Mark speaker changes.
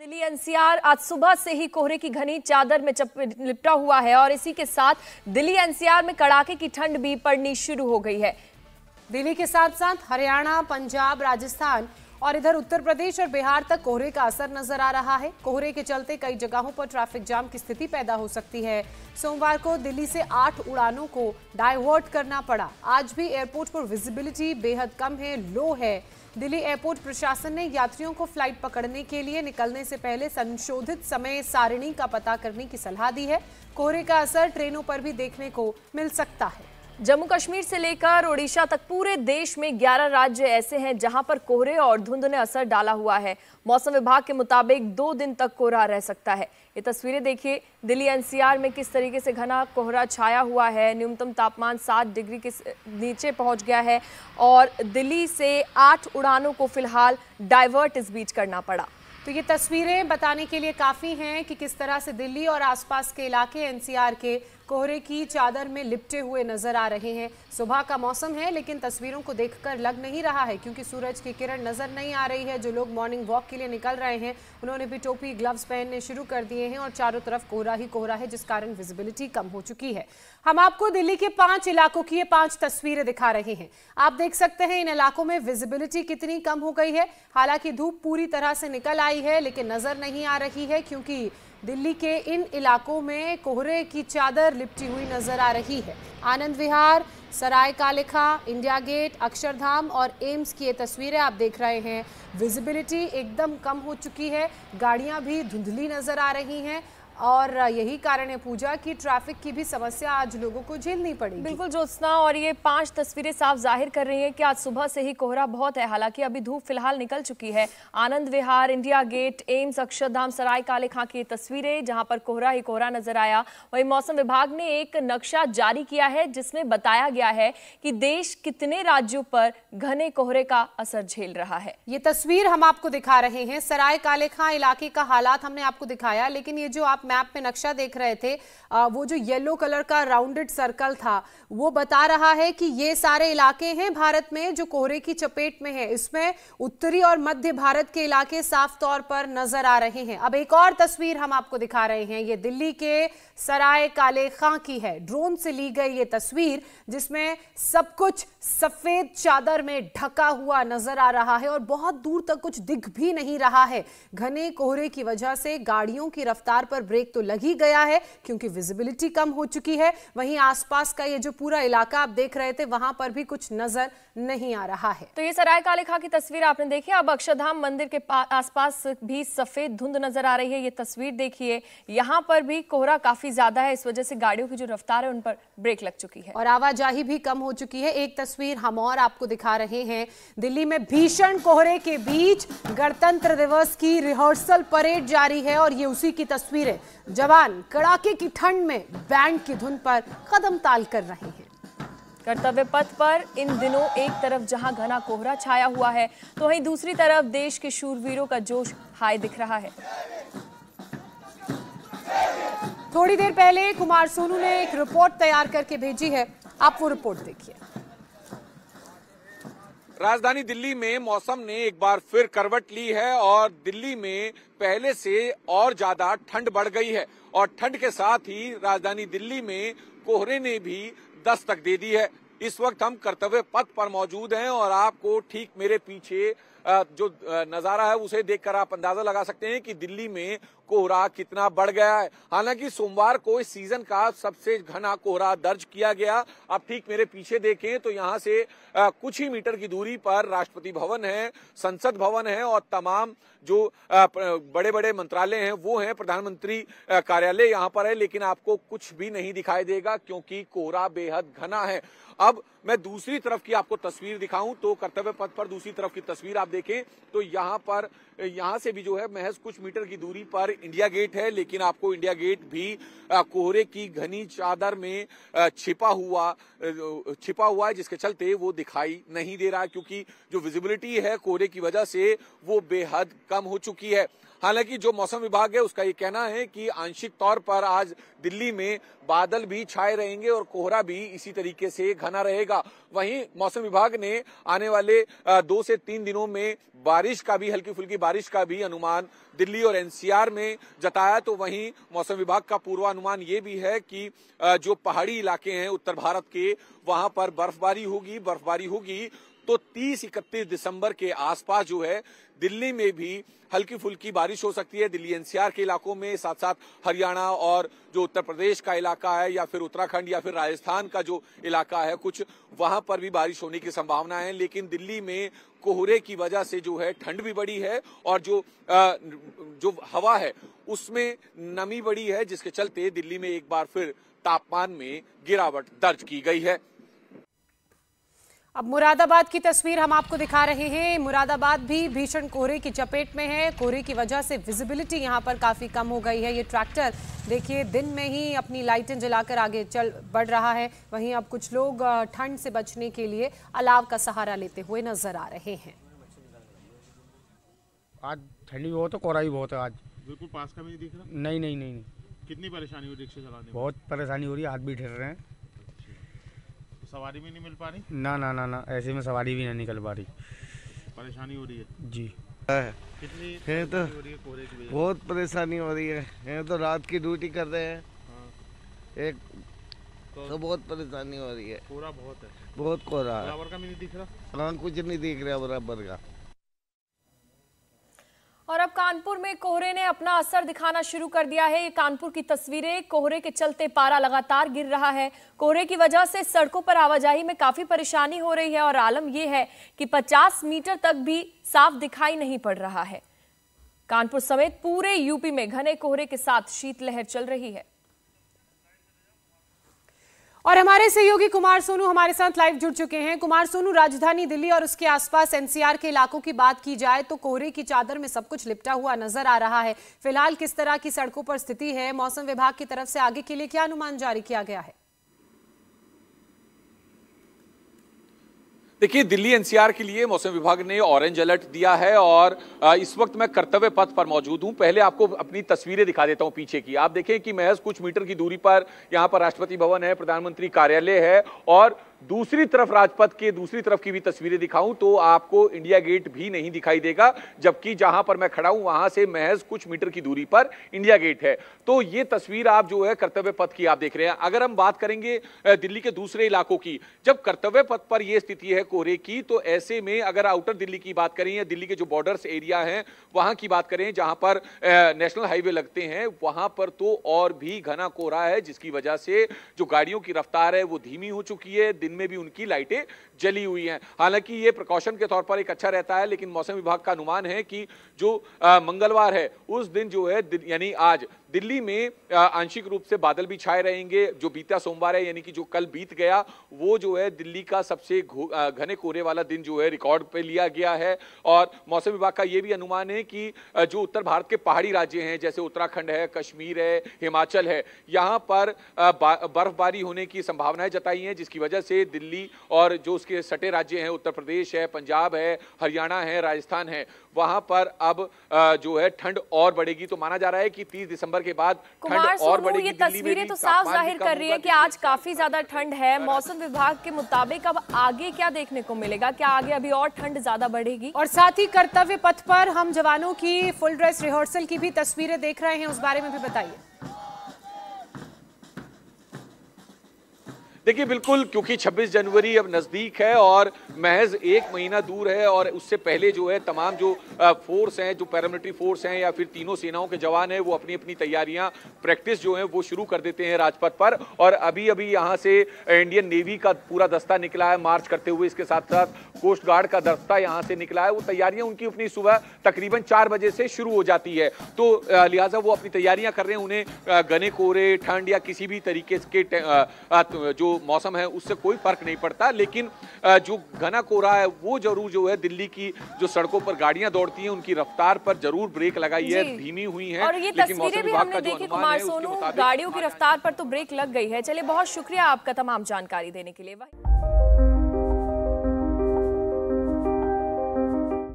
Speaker 1: Delhi NCR आज सुबह से ही कोहरे की घनी चादर में लिपटा हुआ है और इसी के साथ दिल्ली एनसीआर में कड़ाके की ठंड भी पड़नी शुरू हो गई है दिल्ली के साथ
Speaker 2: साथ हरियाणा पंजाब राजस्थान और इधर उत्तर प्रदेश और बिहार तक कोहरे का असर नजर आ रहा है कोहरे के चलते कई जगहों पर ट्रैफिक जाम की स्थिति पैदा हो सकती है सोमवार को दिल्ली से आठ उड़ानों को डाइवर्ट करना पड़ा आज भी एयरपोर्ट पर विजिबिलिटी बेहद कम है लो है दिल्ली एयरपोर्ट प्रशासन ने यात्रियों को फ्लाइट पकड़ने के लिए निकलने से पहले संशोधित समय सारिणी का पता करने की सलाह दी है कोहरे का असर ट्रेनों
Speaker 1: पर भी देखने को मिल सकता है जम्मू कश्मीर से लेकर ओडिशा तक पूरे देश में 11 राज्य ऐसे हैं जहां पर कोहरे और धुंध ने असर डाला हुआ है मौसम विभाग के मुताबिक दो दिन तक कोहरा रह सकता है ये तस्वीरें देखिए दिल्ली एनसीआर में किस तरीके से घना कोहरा छाया हुआ है न्यूनतम तापमान सात डिग्री के नीचे पहुंच गया है और दिल्ली से आठ उड़ानों को फिलहाल डाइवर्ट इस बीच करना पड़ा तो ये तस्वीरें
Speaker 2: बताने के लिए काफ़ी हैं कि किस तरह से दिल्ली और आसपास के इलाके एनसीआर के कोहरे की चादर में लिपटे हुए नजर आ रहे हैं सुबह का मौसम है लेकिन तस्वीरों को देखकर लग नहीं रहा है क्योंकि सूरज की किरण नजर नहीं आ रही है जो लोग मॉर्निंग वॉक के लिए निकल रहे हैं उन्होंने भी टोपी ग्लव्स पहनने शुरू कर दिए हैं और चारों तरफ कोहरा ही कोहरा है जिस कारण विजिबिलिटी कम हो चुकी है हम आपको दिल्ली के पांच इलाकों की ये पांच तस्वीरें दिखा रहे हैं आप देख सकते हैं इन इलाकों में विजिबिलिटी कितनी कम हो गई है हालांकि धूप पूरी तरह से निकल आई है लेकिन नजर नहीं आ रही है क्योंकि दिल्ली के इन इलाकों में कोहरे की चादर लिपटी हुई नजर आ रही है आनंद विहार सराय कालिखा इंडिया गेट अक्षरधाम और एम्स की ये तस्वीरें आप देख रहे हैं विजिबिलिटी एकदम कम हो चुकी है गाड़ियां भी धुंधली नजर आ रही हैं और यही कारण है पूजा कि ट्रैफिक की भी समस्या
Speaker 1: आज लोगों को झेलनी पड़ेगी बिल्कुल ज्योत्सना और ये पांच तस्वीरें साफ जाहिर कर रही हैं कि आज सुबह से ही कोहरा बहुत है हालांकि अभी धूप फिलहाल निकल चुकी है Anand Vihar India Gate AIIMS Akshardham Sarai Kale Khan की तस्वीरें जहां पर कोहरा ही कोहरा नजर आया वही मौसम विभाग ने एक नक्शा जारी किया है जिसमें बताया गया है कि देश कितने राज्यों पर घने कोहरे का असर झेल रहा है ये तस्वीर हम आपको दिखा रहे हैं सराय काले खां इलाके
Speaker 2: का हालात हमने आपको दिखाया लेकिन ये जो आप मैप में नक्शा देख रहे थे वो जो येलो कलर का राउंडेड सर्कल था वो बता रहा है कि ये सारे इलाके हैं भारत में जो कोहरे की चपेट में है इसमें उत्तरी और मध्य भारत के इलाके साफ तौर पर नजर आ रहे हैं अब एक और तस्वीर हम आपको दिखा रहे हैं ये दिल्ली के सराय काले खां की है ड्रोन से ली गई ये तस्वीर जिसमें सब कुछ सफेद चादर में ढका हुआ नजर आ रहा है और बहुत दूर तक कुछ दिख भी नहीं रहा है घने कोहरे की वजह से गाड़ियों की रफ्तार पर ब्रेक तो लगी गया है क्योंकि विजिबिलिटी कम हो चुकी है वहीं आसपास का ये जो पूरा इलाका आप देख रहे थे वहां पर भी कुछ नजर नहीं आ रहा
Speaker 1: है तो ये सराय काले खा की तस्वीर आपने देखी अब अक्षरधाम मंदिर के आसपास भी सफेद धुंध नजर आ रही है ये तस्वीर देखिए यहाँ पर भी कोहरा काफी ज्यादा है इस वजह से गाड़ियों की जो रफ्तार है उन पर ब्रेक लग चुकी है और
Speaker 2: आवाजाही भी कम हो चुकी है एक तस्वीर हम और आपको दिखा रहे हैं दिल्ली में भीषण कोहरे के बीच गणतंत्र दिवस की रिहर्सल परेड जारी है और ये उसी की तस्वीर है जवान कड़ाके की ठंड में बैंड की धुन
Speaker 1: पर कदम ताल कर रहे हैं कर्तव्य पथ पर इन दिनों एक तरफ जहां घना कोहरा छाया हुआ है तो वहीं दूसरी तरफ देश के शूरवीरों का जोश हाई दिख रहा है थोड़ी
Speaker 2: देर पहले कुमार सोनू ने एक रिपोर्ट तैयार करके भेजी है आप वो रिपोर्ट देखिए
Speaker 3: राजधानी दिल्ली में मौसम ने एक बार फिर करवट ली है और दिल्ली में पहले से और ज्यादा ठंड बढ़ गई है और ठंड के साथ ही राजधानी दिल्ली में कोहरे ने भी दस तक दे दी है इस वक्त हम कर्तव्य पथ पर मौजूद हैं और आपको ठीक मेरे पीछे जो नज़ारा है उसे देखकर आप अंदाजा लगा सकते हैं कि दिल्ली में कोहरा कितना बढ़ गया है हालांकि सोमवार को इस सीजन का सबसे घना कोहरा दर्ज किया गया अब ठीक मेरे पीछे देखें तो यहाँ से कुछ ही मीटर की दूरी पर राष्ट्रपति भवन है संसद भवन है और तमाम जो बड़े बड़े मंत्रालय हैं वो हैं प्रधानमंत्री कार्यालय यहाँ पर है लेकिन आपको कुछ भी नहीं दिखाई देगा क्योंकि कोहरा बेहद घना है अब मैं दूसरी तरफ की आपको तस्वीर दिखाऊं तो कर्तव्य पथ पर दूसरी तरफ की तस्वीर आप देखें तो यहाँ पर यहाँ से भी जो है महज कुछ मीटर की दूरी पर इंडिया गेट है लेकिन आपको इंडिया गेट भी कोहरे की घनी चादर में छिपा हुआ छिपा हुआ है जिसके चलते वो दिखाई नहीं दे रहा क्योंकि जो विजिबिलिटी है कोहरे की वजह से वो बेहद कम हो चुकी है हालांकि जो मौसम विभाग है उसका ये कहना है कि आंशिक तौर पर आज दिल्ली में बादल भी छाए रहेंगे और कोहरा भी इसी तरीके से घना रहेगा वहीं मौसम विभाग ने आने वाले दो से तीन दिनों में बारिश का भी हल्की फुल्की बारिश का भी अनुमान दिल्ली और एनसीआर में जताया तो वहीं मौसम विभाग का पूर्वानुमान ये भी है कि जो पहाड़ी इलाके हैं उत्तर भारत के वहां पर बर्फबारी होगी बर्फबारी होगी तो 30 इकतीस दिसंबर के आसपास जो है दिल्ली में भी हल्की फुल्की बारिश हो सकती है दिल्ली एनसीआर के इलाकों में साथ साथ हरियाणा और जो उत्तर प्रदेश का इलाका है या फिर उत्तराखंड या फिर राजस्थान का जो इलाका है कुछ वहां पर भी बारिश होने की संभावना है लेकिन दिल्ली में कोहरे की वजह से जो है ठंड भी बड़ी है और जो आ, जो हवा है उसमें नमी बड़ी है जिसके चलते दिल्ली में एक बार फिर तापमान में गिरावट दर्ज की गई है
Speaker 2: अब मुरादाबाद की तस्वीर हम आपको दिखा रहे हैं मुरादाबाद भी भीषण कोहरे की चपेट में है कोहरे की वजह से विजिबिलिटी यहाँ पर काफ़ी कम हो गई है ये ट्रैक्टर देखिए दिन में ही अपनी लाइटें जलाकर आगे चल बढ़ रहा है वहीं अब कुछ लोग ठंड से बचने के लिए अलाव का सहारा लेते हुए नजर आ रहे हैं आज ठंडी बहुत है कोहरा भी बहुत है आज बिल्कुल पास का भी नहीं दिख रहा नहीं नहीं नहीं, कितनी परेशानी हो रही रिक्शा चलाने बहुत परेशानी हो रही है हाथ भी ठहर रहे हैं सवारी भी नहीं मिल पा रही ना ना ना ना ऐसे में सवारी भी नहीं निकल पा रही परेशानी हो रही है जी है है तो, तो, हाँ। तो, तो बहुत परेशानी हो रही है हैं तो रात की ड्यूटी कर रहे हैं एक तो, बहुत परेशानी हो रही है पूरा बहुत है बहुत कोहरा है बराबर का भी नहीं दिख रहा हाँ, कुछ नहीं दिख रहा बराबर का
Speaker 1: और अब कानपुर में कोहरे ने अपना असर दिखाना शुरू कर दिया है ये कानपुर की तस्वीरें कोहरे के चलते पारा लगातार गिर रहा है कोहरे की वजह से सड़कों पर आवाजाही में काफी परेशानी हो रही है और आलम यह है कि 50 मीटर तक भी साफ दिखाई नहीं पड़ रहा है कानपुर समेत पूरे यूपी में घने कोहरे के साथ शीतलहर चल रही है
Speaker 2: और हमारे सहयोगी कुमार सोनू हमारे साथ लाइव जुड़ चुके हैं कुमार सोनू राजधानी दिल्ली और उसके आसपास एनसीआर के इलाकों की बात की जाए तो कोहरे की चादर में सब कुछ लिपटा हुआ नजर आ रहा है फिलहाल किस तरह की सड़कों पर स्थिति है मौसम विभाग की तरफ से आगे के लिए क्या अनुमान जारी किया गया है
Speaker 3: देखिए दिल्ली एनसीआर के लिए मौसम विभाग ने ऑरेंज अलर्ट दिया है और इस वक्त मैं कर्तव्य पथ पर मौजूद हूं पहले आपको अपनी तस्वीरें दिखा देता हूं पीछे की आप देखें कि महज कुछ मीटर की दूरी पर यहां पर राष्ट्रपति भवन है प्रधानमंत्री कार्यालय है और दूसरी तरफ राजपथ के दूसरी तरफ की भी तस्वीरें दिखाऊं तो आपको इंडिया गेट भी नहीं दिखाई देगा जबकि जहां पर मैं खड़ा हूं वहां से महज कुछ मीटर की दूरी पर इंडिया गेट है तो ये तस्वीर आप जो है कर्तव्य पथ की आप देख रहे हैं अगर हम बात करेंगे दिल्ली के दूसरे इलाकों की जब कर्तव्य पथ पर यह स्थिति है कोहरे की तो ऐसे में अगर आउटर दिल्ली की बात करें या दिल्ली के जो बॉर्डर्स एरिया है वहां की बात करें जहां पर नेशनल हाईवे लगते हैं वहां पर तो और भी घना कोहरा है जिसकी वजह से जो गाड़ियों की रफ्तार है वो धीमी हो चुकी है दिन में भी उनकी लाइटें जली हुई हैं हालांकि ये प्रिकॉशन के तौर पर एक अच्छा रहता है लेकिन मौसम विभाग का अनुमान है कि जो मंगलवार है उस दिन जो है यानी आज दिल्ली में आंशिक रूप से बादल भी छाए रहेंगे जो बीता सोमवार है यानी कि जो कल बीत गया वो जो है दिल्ली का सबसे घने कोहरे वाला दिन जो है रिकॉर्ड पे लिया गया है और मौसम विभाग का ये भी अनुमान है कि जो उत्तर भारत के पहाड़ी राज्य हैं जैसे उत्तराखंड है कश्मीर है हिमाचल है यहाँ पर बर्फबारी होने की संभावनाएं जताई हैं जिसकी वजह से दिल्ली और जो उसके सटे राज्य हैं उत्तर प्रदेश है पंजाब है हरियाणा है राजस्थान है वहां पर अब जो है ठंड और बढ़ेगी तो माना जा रहा है कि 30 दिसंबर के बाद ठंड और बढ़ेगी ये तस्वीरें तो साफ जाहिर कर रही है
Speaker 1: कि आज काफी ज्यादा ठंड है मौसम विभाग के मुताबिक अब आगे क्या देखने को मिलेगा क्या आगे अभी और ठंड ज्यादा बढ़ेगी और साथ ही कर्तव्य पथ पर हम जवानों की फुल ड्रेस रिहर्सल की भी
Speaker 2: तस्वीरें देख रहे हैं उस बारे में भी बताइए
Speaker 3: देखिए बिल्कुल क्योंकि 26 जनवरी अब नज़दीक है और महज एक महीना दूर है और उससे पहले जो है तमाम जो फोर्स हैं जो पैरामिलिट्री फोर्स हैं या फिर तीनों सेनाओं के जवान हैं वो अपनी अपनी तैयारियां प्रैक्टिस जो है वो शुरू कर देते हैं राजपथ पर और अभी अभी यहाँ से इंडियन नेवी का पूरा दस्ता निकला है मार्च करते हुए इसके साथ साथ कोस्ट गार्ड का दस्ता यहाँ से निकला है वो तैयारियाँ उनकी अपनी सुबह तकरीबन चार बजे से शुरू हो जाती है तो लिहाजा वो अपनी तैयारियाँ कर रहे हैं उन्हें गने कोहरे ठंड या किसी भी तरीके के तो जो मौसम है उससे कोई फर्क नहीं पड़ता लेकिन जो घना कोहरा है वो जरूर जो है दिल्ली की जो सड़कों पर गाड़ियां दौड़ती हैं उनकी रफ्तार पर जरूर ब्रेक लगाई है धीमी हुई
Speaker 1: है और ये तस्वीरें भी हमने देखी कुमार सोनू गाड़ियों की रफ्तार पर तो ब्रेक लग गई है चलिए बहुत शुक्रिया आपका तमाम जानकारी देने के लिए